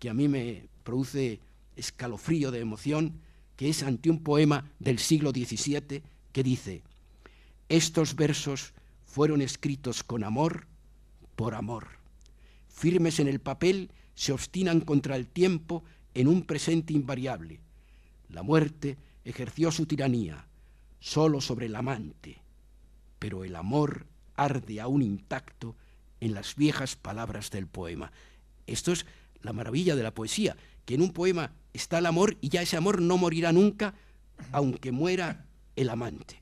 que a mí me produce escalofrío de emoción, que es ante un poema del siglo XVII que dice, estos versos fueron escritos con amor, por amor. Firmes en el papel, se obstinan contra el tiempo, en un presente invariable. La muerte ejerció su tiranía solo sobre el amante, pero el amor arde aún intacto en las viejas palabras del poema. Esto es la maravilla de la poesía, que en un poema está el amor y ya ese amor no morirá nunca, aunque muera el amante.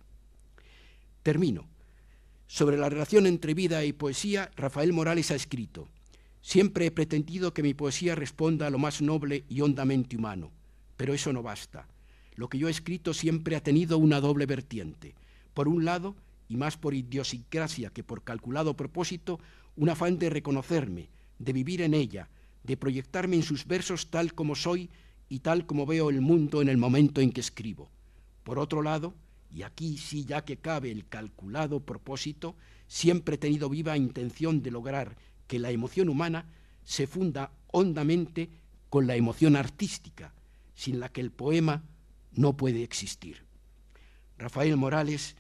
Termino. Sobre la relación entre vida y poesía, Rafael Morales ha escrito, Siempre he pretendido que mi poesía responda a lo más noble y hondamente humano, pero eso no basta. Lo que yo he escrito siempre ha tenido una doble vertiente. Por un lado, y más por idiosincrasia que por calculado propósito, un afán de reconocerme, de vivir en ella, de proyectarme en sus versos tal como soy y tal como veo el mundo en el momento en que escribo. Por otro lado, y aquí sí ya que cabe el calculado propósito, siempre he tenido viva intención de lograr que la emoción humana se funda hondamente con la emoción artística, sin la que el poema no puede existir. Rafael Morales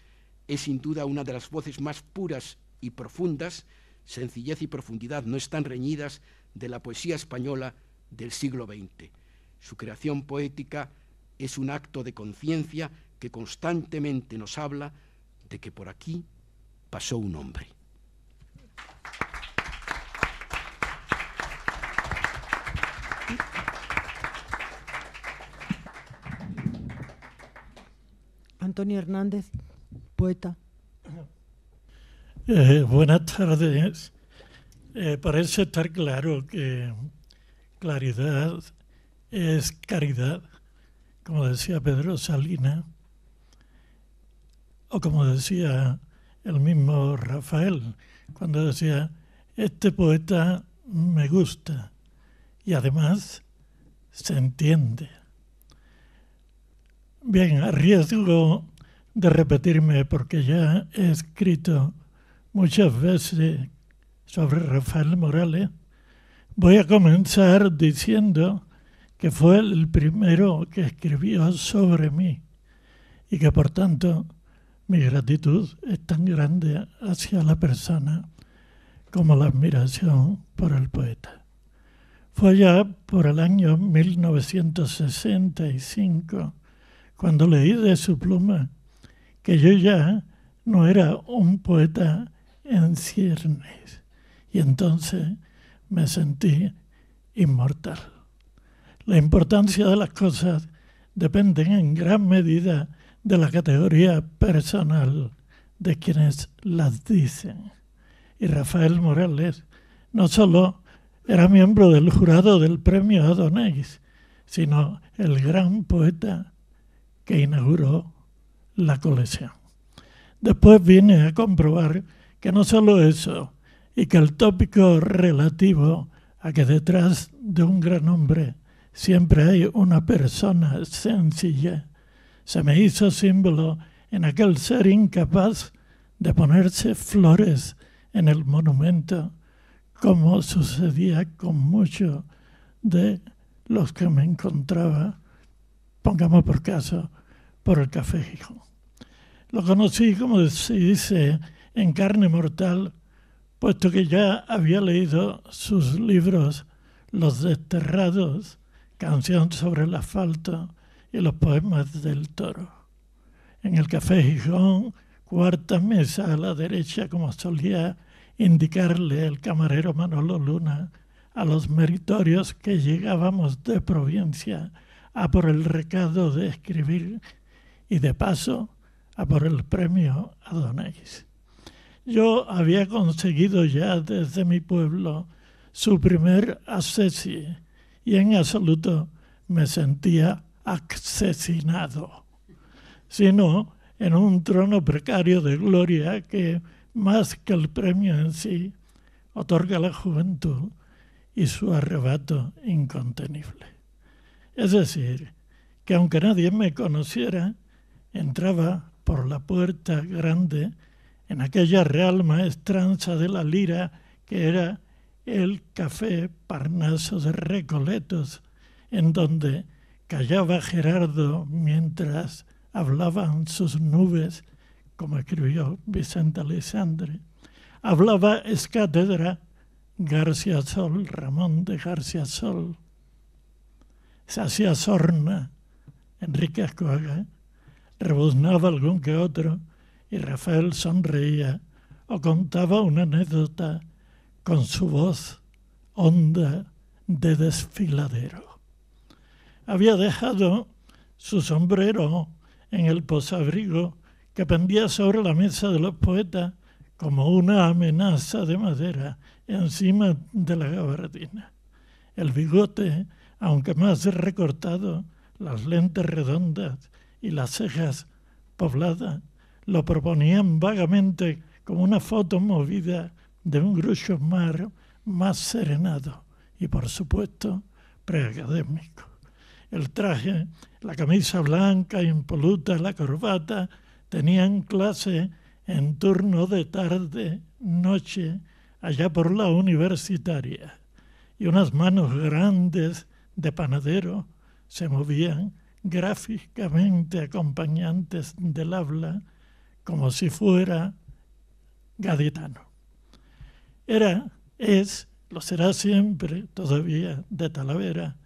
es sin duda una de las voces más puras y profundas, sencillez y profundidad no están reñidas de la poesía española del siglo XX. Su creación poética es un acto de conciencia que constantemente nos habla de que por aquí pasó un hombre. Antonio Hernández, poeta. Eh, buenas tardes. Eh, parece estar claro que claridad es caridad, como decía Pedro Salina, o como decía el mismo Rafael, cuando decía, este poeta me gusta y además se entiende. Bien, a riesgo de repetirme porque ya he escrito muchas veces sobre Rafael Morales, voy a comenzar diciendo que fue el primero que escribió sobre mí y que por tanto mi gratitud es tan grande hacia la persona como la admiración por el poeta. Fue ya por el año 1965 cuando leí de su pluma que yo ya no era un poeta en ciernes. Y entonces me sentí inmortal. La importancia de las cosas depende en gran medida de la categoría personal de quienes las dicen. Y Rafael Morales no solo era miembro del jurado del premio Adonais, sino el gran poeta que inauguró la colección. Después vine a comprobar que no solo eso, y que el tópico relativo a que detrás de un gran hombre siempre hay una persona sencilla, se me hizo símbolo en aquel ser incapaz de ponerse flores en el monumento, como sucedía con muchos de los que me encontraba, pongamos por caso, por el café Gijón. Lo conocí, como se dice, en carne mortal, puesto que ya había leído sus libros Los Desterrados, Canción sobre el Asfalto y los poemas del toro. En el café Gijón, cuarta mesa a la derecha, como solía indicarle el camarero Manolo Luna a los meritorios que llegábamos de provincia a por el recado de escribir y de paso a por el premio Adonais. Yo había conseguido ya desde mi pueblo su primer asesí y en absoluto me sentía asesinado, sino en un trono precario de gloria que, más que el premio en sí, otorga la juventud y su arrebato incontenible. Es decir, que aunque nadie me conociera, entraba por la puerta grande en aquella real maestranza de la lira que era el café Parnaso de Recoletos, en donde callaba Gerardo mientras hablaban sus nubes, como escribió Vicente Alessandre Hablaba Escátedra García Sol, Ramón de García Sol. Se hacía sorna Enrique Escoaga rebuznaba algún que otro y Rafael sonreía o contaba una anécdota con su voz honda de desfiladero. Había dejado su sombrero en el posabrigo que pendía sobre la mesa de los poetas como una amenaza de madera encima de la gabardina. El bigote, aunque más recortado, las lentes redondas y las cejas pobladas lo proponían vagamente como una foto movida de un grucho mar más serenado y por supuesto preacadémico. El traje, la camisa blanca impoluta, la corbata tenían clase en turno de tarde, noche, allá por la universitaria, y unas manos grandes de panadero se movían gráficamente acompañantes del habla como si fuera gaditano. Era, es, lo será siempre todavía de Talavera,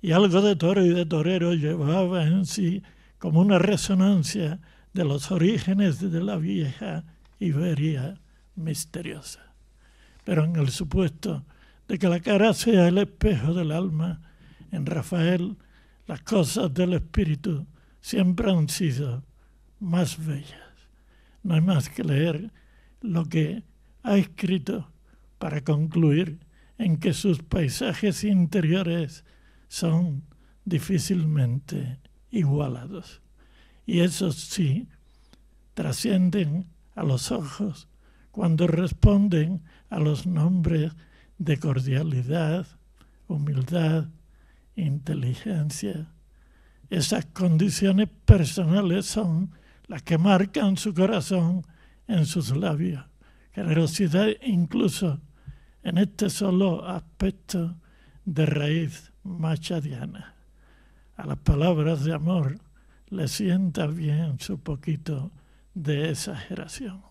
y algo de toro y de torero llevaba en sí como una resonancia de los orígenes de la vieja Iberia misteriosa. Pero en el supuesto de que la cara sea el espejo del alma, en Rafael las cosas del Espíritu siempre han sido más bellas. No hay más que leer lo que ha escrito para concluir en que sus paisajes interiores son difícilmente igualados. Y esos sí trascienden a los ojos cuando responden a los nombres de cordialidad, humildad, inteligencia. Esas condiciones personales son las que marcan su corazón en sus labios. Generosidad incluso en este solo aspecto de raíz machadiana. A las palabras de amor le sienta bien su poquito de exageración.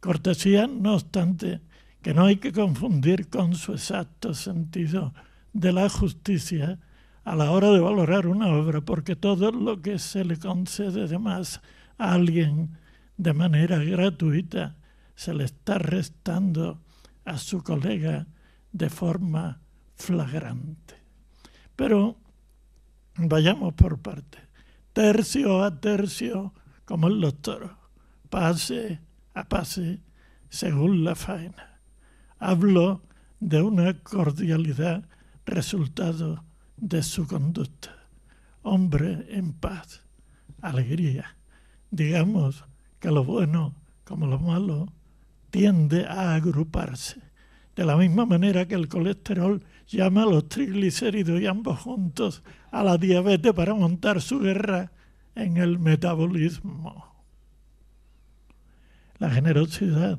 Cortesía, no obstante, que no hay que confundir con su exacto sentido de la justicia a la hora de valorar una obra, porque todo lo que se le concede de más a alguien de manera gratuita se le está restando a su colega de forma flagrante. Pero vayamos por partes, tercio a tercio, como en los toros, pase a pase, según la faena. Hablo de una cordialidad resultado de su conducta. Hombre en paz, alegría. Digamos que lo bueno como lo malo tiende a agruparse. De la misma manera que el colesterol llama a los triglicéridos y ambos juntos a la diabetes para montar su guerra en el metabolismo. La generosidad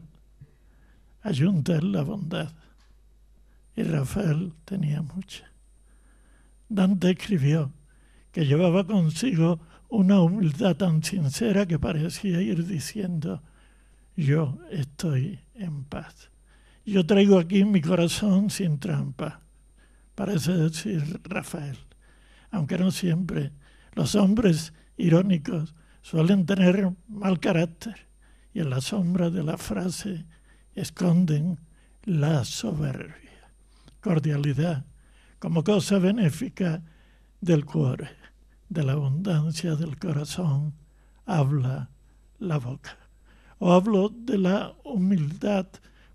ayunta en la bondad y Rafael tenía mucha. Dante escribió que llevaba consigo una humildad tan sincera que parecía ir diciendo, yo estoy en paz. Yo traigo aquí mi corazón sin trampa, parece decir Rafael, aunque no siempre. Los hombres irónicos suelen tener mal carácter y en la sombra de la frase esconden la soberbia cordialidad, como cosa benéfica del cuore, de la abundancia del corazón, habla la boca. O hablo de la humildad,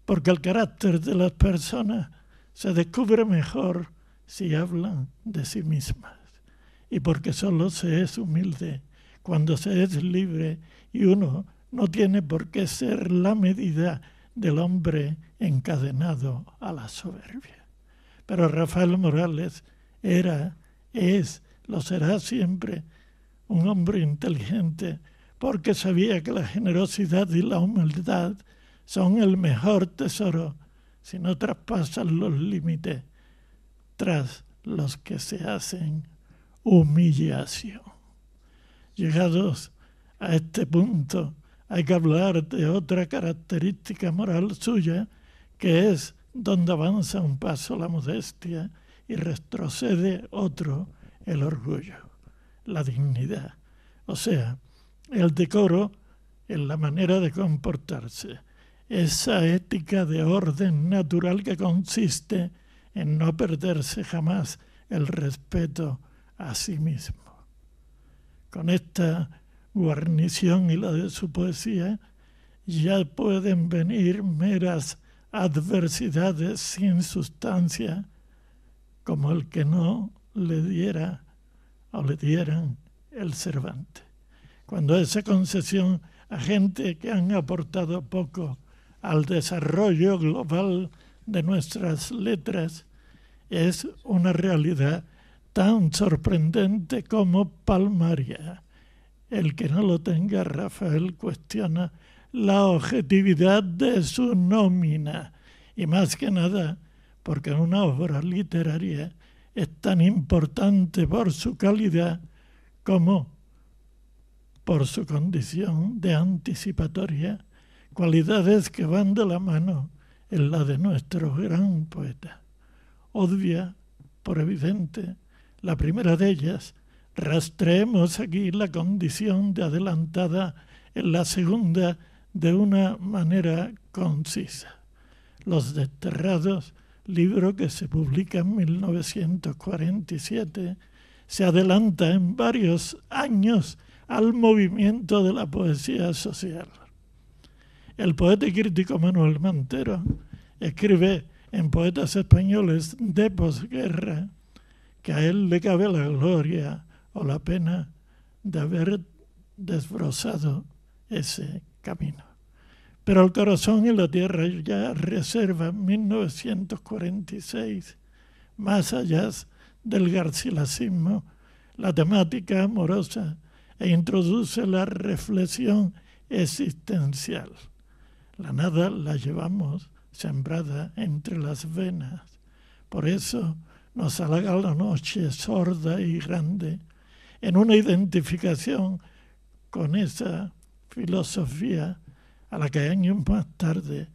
porque el carácter de las personas se descubre mejor si hablan de sí mismas. Y porque solo se es humilde cuando se es libre y uno no tiene por qué ser la medida del hombre encadenado a la soberbia. Pero Rafael Morales era, es, lo será siempre, un hombre inteligente, porque sabía que la generosidad y la humildad son el mejor tesoro si no traspasan los límites tras los que se hacen humillación. Llegados a este punto, hay que hablar de otra característica moral suya, que es donde avanza un paso la modestia y retrocede otro el orgullo, la dignidad. O sea, el decoro en la manera de comportarse, esa ética de orden natural que consiste en no perderse jamás el respeto a sí mismo. Con esta guarnición y la de su poesía ya pueden venir meras adversidades sin sustancia, como el que no le diera o le dieran el Cervantes. Cuando esa concesión a gente que han aportado poco al desarrollo global de nuestras letras es una realidad tan sorprendente como palmaria. El que no lo tenga, Rafael, cuestiona la objetividad de su nómina y más que nada porque una obra literaria es tan importante por su calidad como por su condición de anticipatoria, cualidades que van de la mano en la de nuestro gran poeta. Obvia, por evidente, la primera de ellas, rastreemos aquí la condición de adelantada en la segunda de una manera concisa. Los desterrados, libro que se publica en 1947, se adelanta en varios años al movimiento de la poesía social. El poeta y crítico Manuel Mantero escribe en Poetas Españoles de posguerra que a él le cabe la gloria o la pena de haber desbrozado ese camino. Pero el corazón y la tierra ya reserva 1946, más allá del garcilasismo, la temática amorosa e introduce la reflexión existencial. La nada la llevamos sembrada entre las venas. Por eso nos halaga la noche sorda y grande en una identificación con esa filosofía a la que años más tarde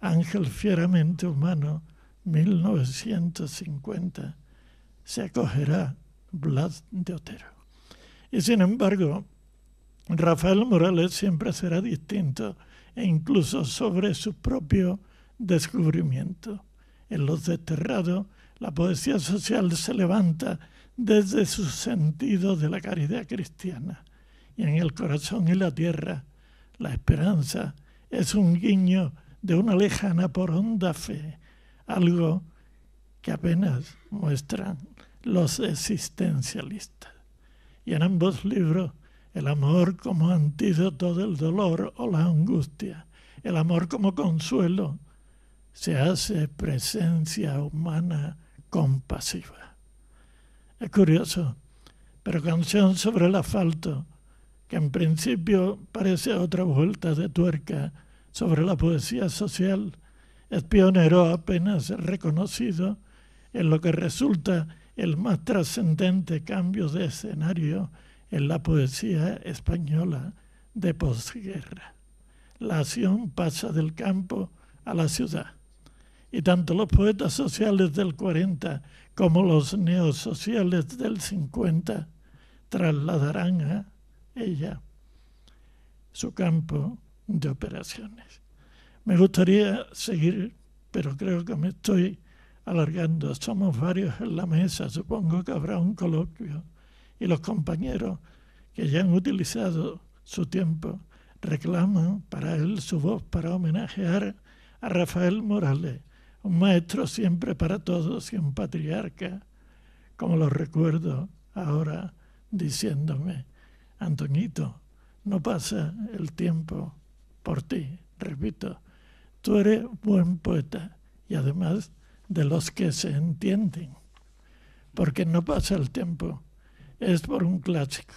Ángel Fieramente Humano, 1950, se acogerá Blas de Otero. Y sin embargo, Rafael Morales siempre será distinto e incluso sobre su propio descubrimiento. En Los Desterrados, la poesía social se levanta desde su sentido de la caridad cristiana y en el corazón y la tierra. La esperanza es un guiño de una lejana por honda fe, algo que apenas muestran los existencialistas. Y en ambos libros, el amor como antídoto del dolor o la angustia, el amor como consuelo, se hace presencia humana compasiva. Es curioso, pero Canción sobre el asfalto que en principio parece otra vuelta de tuerca sobre la poesía social, es pionero apenas reconocido en lo que resulta el más trascendente cambio de escenario en la poesía española de posguerra. La acción pasa del campo a la ciudad y tanto los poetas sociales del 40 como los neosociales del 50 trasladarán a ella su campo de operaciones. Me gustaría seguir, pero creo que me estoy alargando. Somos varios en la mesa, supongo que habrá un coloquio y los compañeros que ya han utilizado su tiempo reclaman para él su voz para homenajear a Rafael Morales, un maestro siempre para todos y un patriarca, como lo recuerdo ahora diciéndome Antoñito, no pasa el tiempo por ti, repito, tú eres buen poeta y además de los que se entienden, porque no pasa el tiempo, es por un clásico.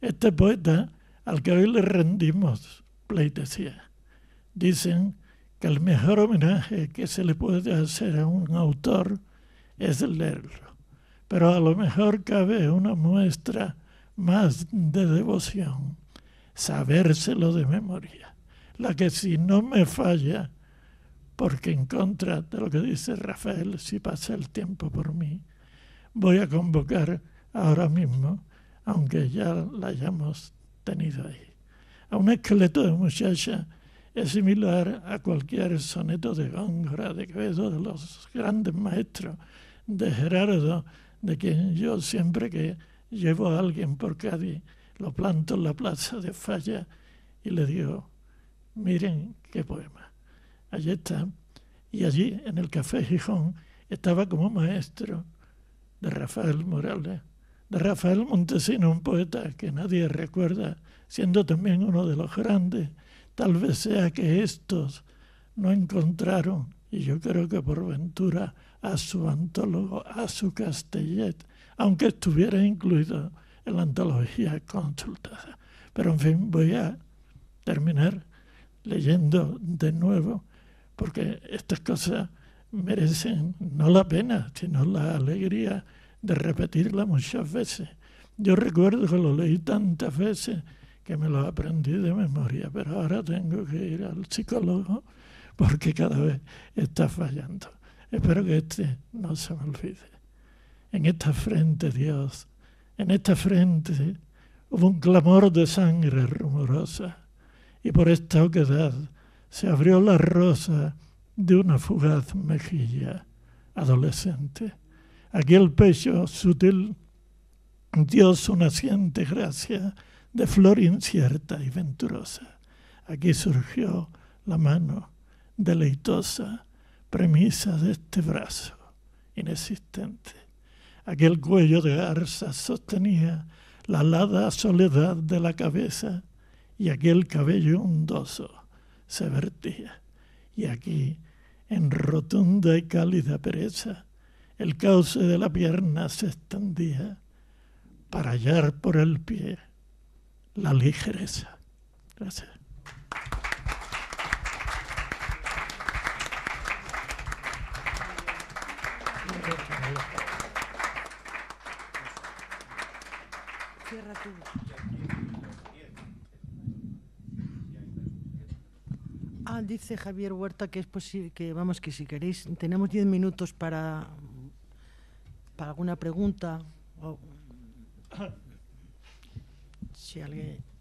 Este poeta al que hoy le rendimos pleitesía, dicen que el mejor homenaje que se le puede hacer a un autor es leerlo, pero a lo mejor cabe una muestra más de devoción, sabérselo de memoria, la que si no me falla, porque en contra de lo que dice Rafael, si pasa el tiempo por mí, voy a convocar ahora mismo, aunque ya la hayamos tenido ahí. A un esqueleto de muchacha es similar a cualquier soneto de Góngora, de Quevedo, de los grandes maestros, de Gerardo, de quien yo siempre que Llevo a alguien por Cádiz, lo plantó en la plaza de Falla y le digo, miren qué poema. Allí está. Y allí, en el Café Gijón, estaba como maestro de Rafael Morales, de Rafael Montesino, un poeta que nadie recuerda, siendo también uno de los grandes. Tal vez sea que estos no encontraron, y yo creo que por ventura, a su antólogo, a su Castellet, aunque estuviera incluido en la antología consultada. Pero en fin, voy a terminar leyendo de nuevo, porque estas cosas merecen no la pena, sino la alegría de repetirla muchas veces. Yo recuerdo que lo leí tantas veces que me lo aprendí de memoria, pero ahora tengo que ir al psicólogo porque cada vez está fallando. Espero que este no se me olvide en esta frente, Dios, en esta frente hubo un clamor de sangre rumorosa y por esta oquedad se abrió la rosa de una fugaz mejilla adolescente. Aquí el pecho sutil Dios, una naciente gracia de flor incierta y venturosa. Aquí surgió la mano deleitosa, premisa de este brazo inexistente aquel cuello de garza sostenía la alada soledad de la cabeza y aquel cabello hondoso se vertía. Y aquí, en rotunda y cálida pereza, el cauce de la pierna se extendía para hallar por el pie la ligereza. Gracias. Ah, dice Javier Huerta que es posible que vamos que si queréis tenemos diez minutos para para alguna pregunta si alguien